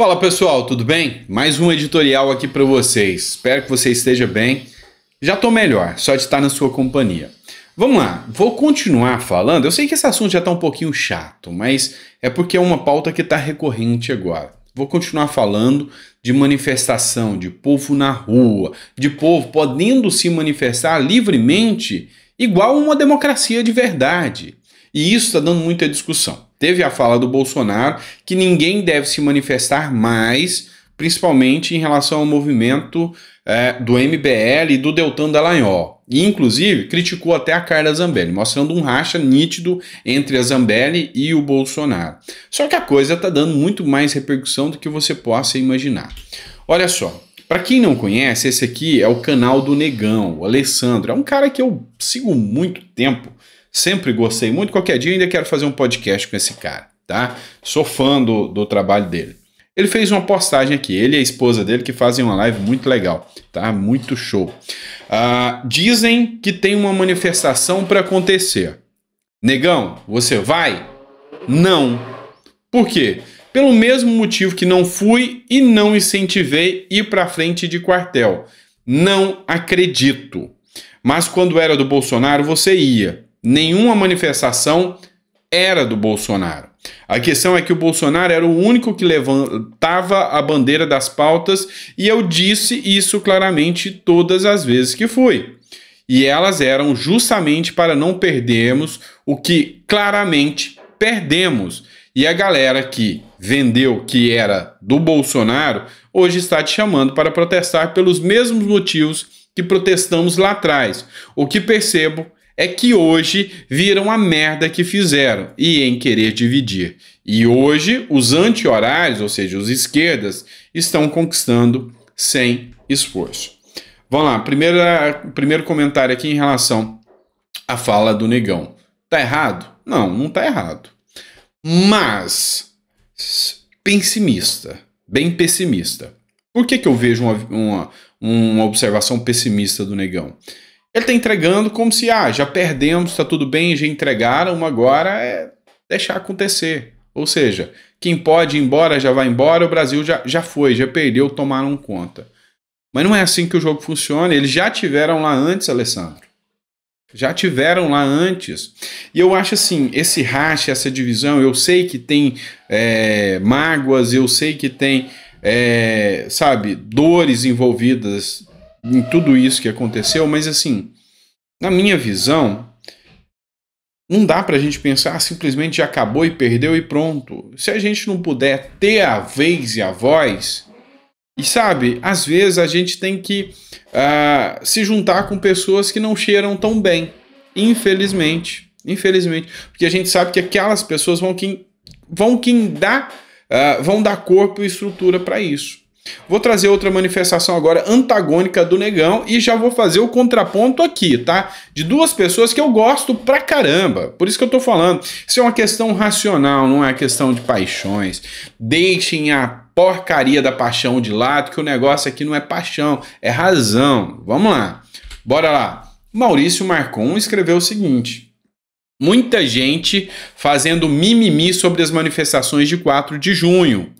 Fala pessoal, tudo bem? Mais um editorial aqui para vocês. Espero que você esteja bem. Já estou melhor, só de estar na sua companhia. Vamos lá, vou continuar falando. Eu sei que esse assunto já está um pouquinho chato, mas é porque é uma pauta que está recorrente agora. Vou continuar falando de manifestação, de povo na rua, de povo podendo se manifestar livremente, igual uma democracia de verdade. E isso está dando muita discussão. Teve a fala do Bolsonaro que ninguém deve se manifestar mais, principalmente em relação ao movimento é, do MBL e do Deltan Dallagnol. E, inclusive, criticou até a Carla Zambelli, mostrando um racha nítido entre a Zambelli e o Bolsonaro. Só que a coisa está dando muito mais repercussão do que você possa imaginar. Olha só, para quem não conhece, esse aqui é o canal do Negão, o Alessandro. É um cara que eu sigo muito tempo sempre gostei muito. Qualquer dia ainda quero fazer um podcast com esse cara, tá? Sou fã do, do trabalho dele. Ele fez uma postagem aqui, ele e a esposa dele que fazem uma live muito legal, tá? Muito show. Ah, dizem que tem uma manifestação para acontecer. Negão, você vai? Não. Por quê? Pelo mesmo motivo que não fui e não incentivei ir para frente de quartel. Não acredito. Mas quando era do Bolsonaro, você ia nenhuma manifestação era do Bolsonaro. A questão é que o Bolsonaro era o único que levantava a bandeira das pautas e eu disse isso claramente todas as vezes que fui. E elas eram justamente para não perdermos o que claramente perdemos. E a galera que vendeu que era do Bolsonaro hoje está te chamando para protestar pelos mesmos motivos que protestamos lá atrás. O que percebo é que hoje viram a merda que fizeram e em querer dividir. E hoje os anti-horários, ou seja, os esquerdas, estão conquistando sem esforço. Vamos lá, primeira, primeiro comentário aqui em relação à fala do negão. Tá errado? Não, não tá errado. Mas, pessimista, bem pessimista. Por que, que eu vejo uma, uma, uma observação pessimista do negão? ele está entregando como se, ah, já perdemos, está tudo bem, já entregaram, agora é deixar acontecer. Ou seja, quem pode ir embora já vai embora, o Brasil já, já foi, já perdeu, tomaram conta. Mas não é assim que o jogo funciona, eles já tiveram lá antes, Alessandro. Já tiveram lá antes. E eu acho assim, esse racha, essa divisão, eu sei que tem é, mágoas, eu sei que tem, é, sabe, dores envolvidas em tudo isso que aconteceu, mas assim, na minha visão, não dá para a gente pensar ah, simplesmente acabou e perdeu e pronto. Se a gente não puder ter a vez e a voz, e sabe, às vezes a gente tem que uh, se juntar com pessoas que não cheiram tão bem, infelizmente. Infelizmente, porque a gente sabe que aquelas pessoas vão quem vão quem dá uh, ah, vão dar corpo e estrutura para isso. Vou trazer outra manifestação agora antagônica do negão e já vou fazer o contraponto aqui, tá? De duas pessoas que eu gosto pra caramba. Por isso que eu tô falando. Isso é uma questão racional, não é questão de paixões. Deixem a porcaria da paixão de lado, que o negócio aqui não é paixão, é razão. Vamos lá. Bora lá. Maurício Marcon escreveu o seguinte: Muita gente fazendo mimimi sobre as manifestações de 4 de junho.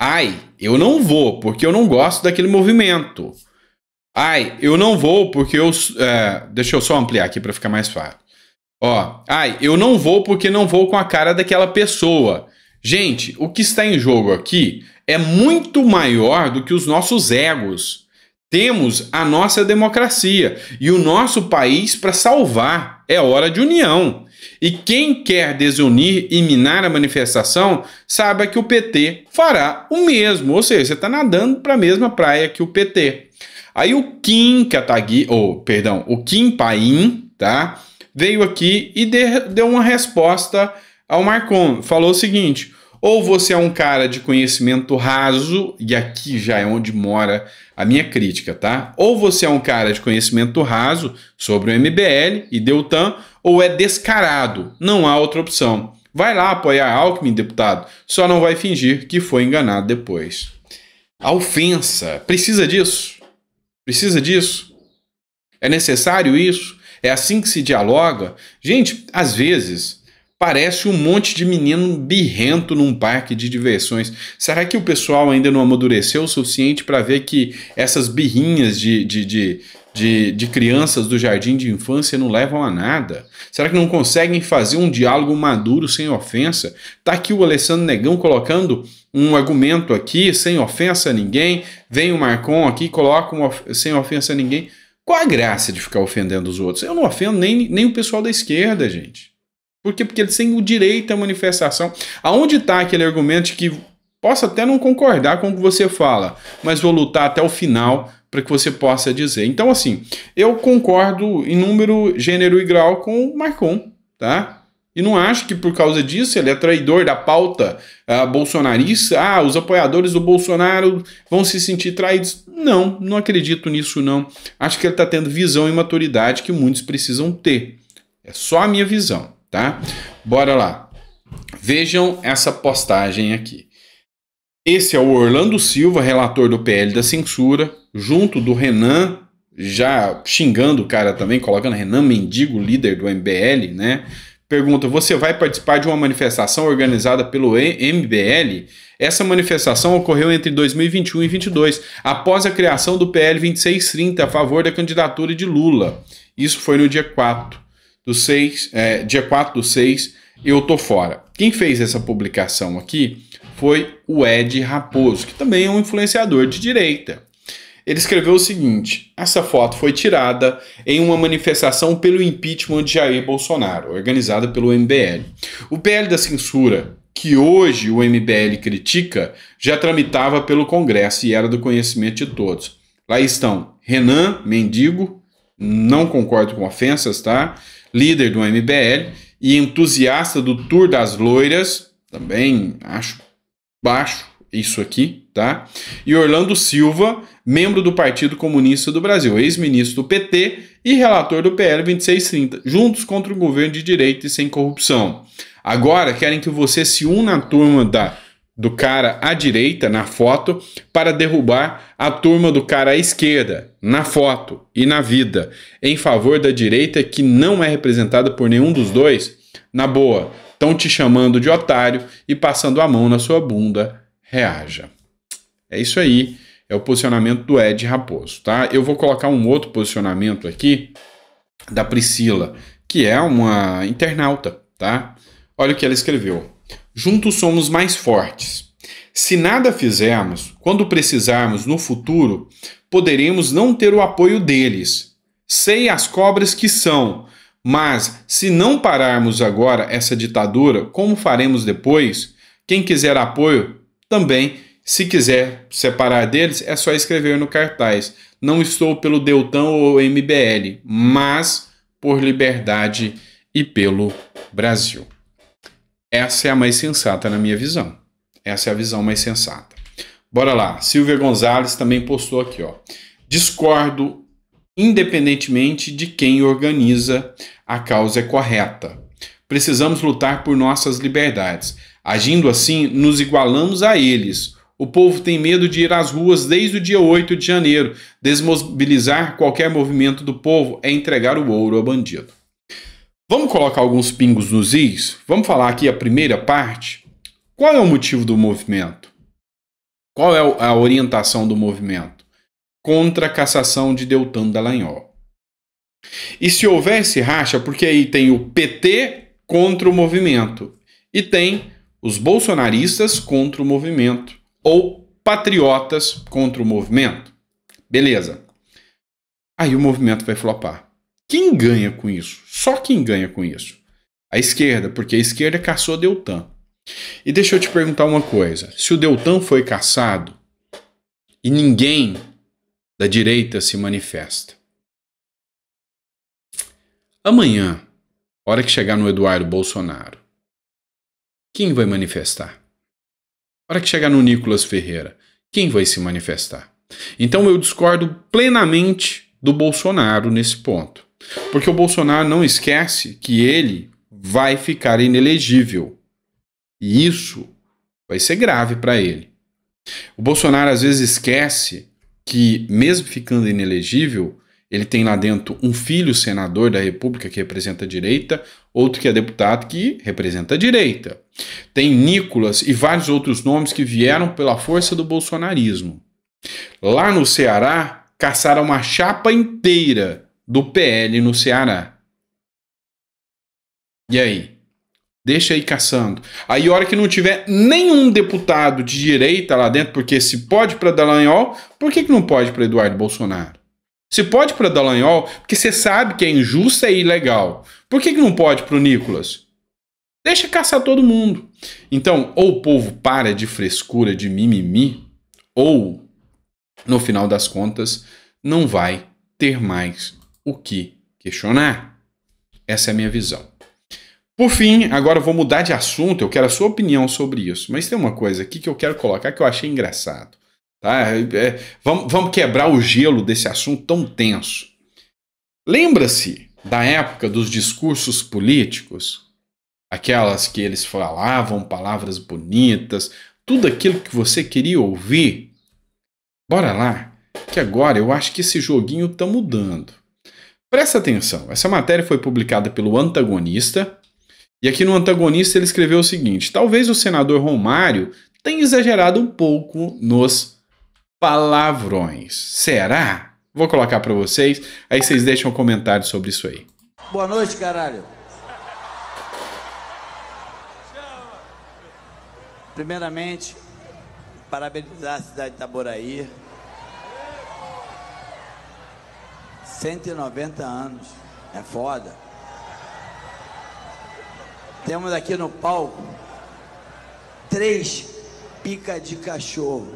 Ai, eu não vou porque eu não gosto daquele movimento. Ai, eu não vou porque eu. É, deixa eu só ampliar aqui para ficar mais fácil. Ó, ai, eu não vou porque não vou com a cara daquela pessoa. Gente, o que está em jogo aqui é muito maior do que os nossos egos. Temos a nossa democracia e o nosso país para salvar. É hora de união. E quem quer desunir e minar a manifestação, saiba que o PT fará o mesmo. Ou seja, você está nadando para a mesma praia que o PT. Aí o Kim Katagui, ou oh, perdão, o Kim Paim, tá? Veio aqui e deu uma resposta ao Marcon. Falou o seguinte: ou você é um cara de conhecimento raso, e aqui já é onde mora a minha crítica, tá? Ou você é um cara de conhecimento raso sobre o MBL e Deltan, ou é descarado. Não há outra opção. Vai lá apoiar Alckmin, deputado, só não vai fingir que foi enganado depois. A ofensa. Precisa disso? Precisa disso? É necessário isso? É assim que se dialoga? Gente, às vezes parece um monte de menino birrento num parque de diversões. Será que o pessoal ainda não amadureceu o suficiente para ver que essas birrinhas de, de, de, de, de crianças do jardim de infância não levam a nada? Será que não conseguem fazer um diálogo maduro sem ofensa? Tá aqui o Alessandro Negão colocando um argumento aqui, sem ofensa a ninguém. Vem o Marcon aqui, coloca sem ofensa a ninguém. Qual a graça de ficar ofendendo os outros? Eu não ofendo nem, nem o pessoal da esquerda, gente. Por quê? Porque eles têm o direito à manifestação. Aonde está aquele argumento que posso até não concordar com o que você fala, mas vou lutar até o final para que você possa dizer. Então, assim, eu concordo em número, gênero e grau com o Marcon, tá? E não acho que por causa disso ele é traidor da pauta uh, bolsonarista. Ah, os apoiadores do Bolsonaro vão se sentir traídos. Não, não acredito nisso, não. Acho que ele está tendo visão e maturidade que muitos precisam ter. É só a minha visão tá? Bora lá. Vejam essa postagem aqui. Esse é o Orlando Silva, relator do PL da censura, junto do Renan, já xingando o cara também, colocando Renan Mendigo, líder do MBL, né? Pergunta: Você vai participar de uma manifestação organizada pelo MBL? Essa manifestação ocorreu entre 2021 e 2022, após a criação do PL 2630 a favor da candidatura de Lula. Isso foi no dia 4 do 6, é, dia 4 do 6, eu tô fora. Quem fez essa publicação aqui foi o Ed Raposo, que também é um influenciador de direita. Ele escreveu o seguinte: essa foto foi tirada em uma manifestação pelo impeachment de Jair Bolsonaro, organizada pelo MBL. O PL da censura, que hoje o MBL critica, já tramitava pelo Congresso e era do conhecimento de todos. Lá estão Renan Mendigo, não concordo com ofensas, tá? líder do MBL e entusiasta do Tour das Loiras, também acho baixo isso aqui, tá? E Orlando Silva, membro do Partido Comunista do Brasil, ex-ministro do PT e relator do PL 2630, juntos contra o governo de direita e sem corrupção. Agora querem que você se una à turma da do cara à direita na foto para derrubar a turma do cara à esquerda na foto e na vida, em favor da direita que não é representada por nenhum dos dois? Na boa, estão te chamando de otário e passando a mão na sua bunda, reaja. É isso aí, é o posicionamento do Ed Raposo, tá? Eu vou colocar um outro posicionamento aqui da Priscila, que é uma internauta, tá? Olha o que ela escreveu juntos somos mais fortes. Se nada fizermos, quando precisarmos no futuro, poderemos não ter o apoio deles. Sei as cobras que são, mas se não pararmos agora essa ditadura, como faremos depois? Quem quiser apoio, também. Se quiser separar deles, é só escrever no cartaz. Não estou pelo Deltão ou MBL, mas por liberdade e pelo Brasil. Essa é a mais sensata na minha visão. Essa é a visão mais sensata. Bora lá. Silvia Gonzalez também postou aqui, ó. Discordo independentemente de quem organiza, a causa é correta. Precisamos lutar por nossas liberdades. Agindo assim, nos igualamos a eles. O povo tem medo de ir às ruas desde o dia 8 de janeiro. Desmobilizar qualquer movimento do povo é entregar o ouro a bandido. Vamos colocar alguns pingos nos is? Vamos falar aqui a primeira parte? Qual é o motivo do movimento? Qual é a orientação do movimento? Contra a cassação de Deltan Dallagnol. E se houvesse racha, porque aí tem o PT contra o movimento e tem os bolsonaristas contra o movimento ou patriotas contra o movimento. Beleza. Aí o movimento vai flopar. Quem ganha com isso? Só quem ganha com isso? A esquerda, porque a esquerda caçou Deltan. E deixa eu te perguntar uma coisa: se o Deltan foi caçado e ninguém da direita se manifesta, amanhã, hora que chegar no Eduardo Bolsonaro, quem vai manifestar? Hora que chegar no Nicolas Ferreira, quem vai se manifestar? Então eu discordo plenamente do Bolsonaro nesse ponto. Porque o Bolsonaro não esquece que ele vai ficar inelegível. E isso vai ser grave para ele. O Bolsonaro às vezes esquece que, mesmo ficando inelegível, ele tem lá dentro um filho senador da República que representa a direita, outro que é deputado que representa a direita. Tem Nicolas e vários outros nomes que vieram pela força do bolsonarismo. Lá no Ceará, caçaram uma chapa inteira do PL no Ceará. E aí? Deixa aí caçando. Aí, hora que não tiver nenhum deputado de direita lá dentro, porque se pode para Dallagnol, por que, que não pode para Eduardo Bolsonaro? Se pode para Dallagnol, porque você sabe que é injusto e é ilegal. Por que, que não pode para o Nicolas? Deixa caçar todo mundo. Então, ou o povo para de frescura, de mimimi, ou, no final das contas, não vai ter mais o que questionar. Essa é a minha visão. Por fim, agora eu vou mudar de assunto, eu quero a sua opinião sobre isso. Mas tem uma coisa aqui que eu quero colocar que eu achei engraçado. Tá? É, é vamos, vamos quebrar o gelo desse assunto tão tenso. Lembra-se da época dos discursos políticos? Aquelas que eles falavam, palavras bonitas, tudo aquilo que você queria ouvir? Bora lá, que agora eu acho que esse joguinho está mudando. Presta atenção, essa matéria foi publicada pelo antagonista, e aqui no antagonista ele escreveu o seguinte: talvez o senador Romário tenha exagerado um pouco nos palavrões. Será? Vou colocar para vocês, aí vocês deixam um comentário sobre isso aí. Boa noite, caralho. Primeiramente, parabenizar a cidade de Itaboraí 190 anos. É foda. Temos aqui no palco três pica de cachorro.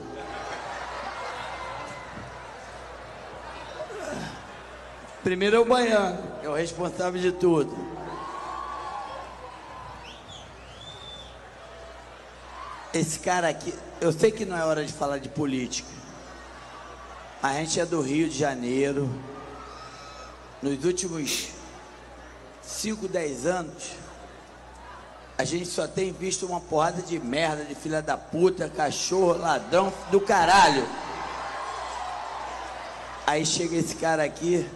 Primeiro é o baiano, é o responsável de tudo. Esse cara aqui, eu sei que não é hora de falar de política. A gente é do Rio de Janeiro, nos últimos 5, 10 anos, a gente só tem visto uma porrada de merda, de filha da puta, cachorro, ladrão do caralho. Aí chega esse cara aqui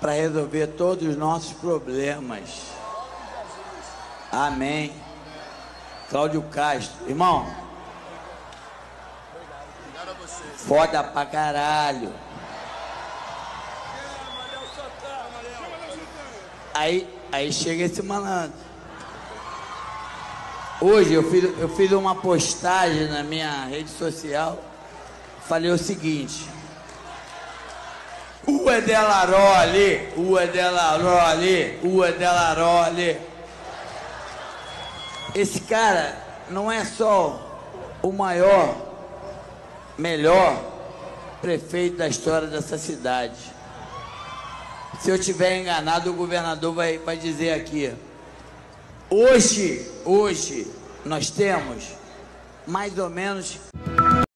para resolver todos os nossos problemas. Amém. Cláudio Castro. Irmão. Foda pra caralho. aí, aí chega esse malandro. Hoje eu fiz, eu fiz uma postagem na minha rede social, falei o seguinte. O Edelaró ali, o Edelaró ali, o Edelaró ali. Esse cara não é só o maior, melhor prefeito da história dessa cidade. Se eu tiver enganado, o governador vai, vai dizer aqui. Hoje, hoje, nós temos mais ou menos.